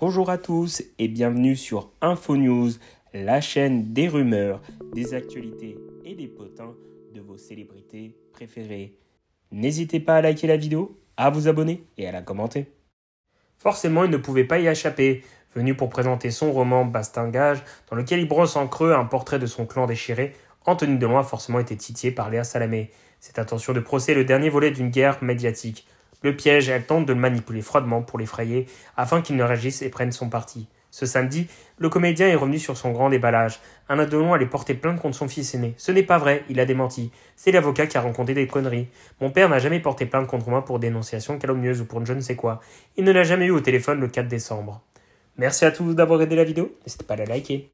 Bonjour à tous et bienvenue sur InfoNews, la chaîne des rumeurs, des actualités et des potins de vos célébrités préférées. N'hésitez pas à liker la vidéo, à vous abonner et à la commenter. Forcément, il ne pouvait pas y échapper. Venu pour présenter son roman Bastingage, dans lequel il brosse en creux un portrait de son clan déchiré, Anthony Delon a forcément été titillé par Léa Salamé. Cette intention de procès est le dernier volet d'une guerre médiatique le piège elle tente de le manipuler froidement pour l'effrayer afin qu'il ne réagisse et prenne son parti. Ce samedi, le comédien est revenu sur son grand déballage. Un adolescent allait porter plainte contre son fils aîné. Ce n'est pas vrai, il a démenti. C'est l'avocat qui a rencontré des conneries. Mon père n'a jamais porté plainte contre moi pour dénonciation calomnieuse ou pour je ne sais quoi. Il ne l'a jamais eu au téléphone le 4 décembre. Merci à tous d'avoir aidé la vidéo. N'hésitez pas à la liker.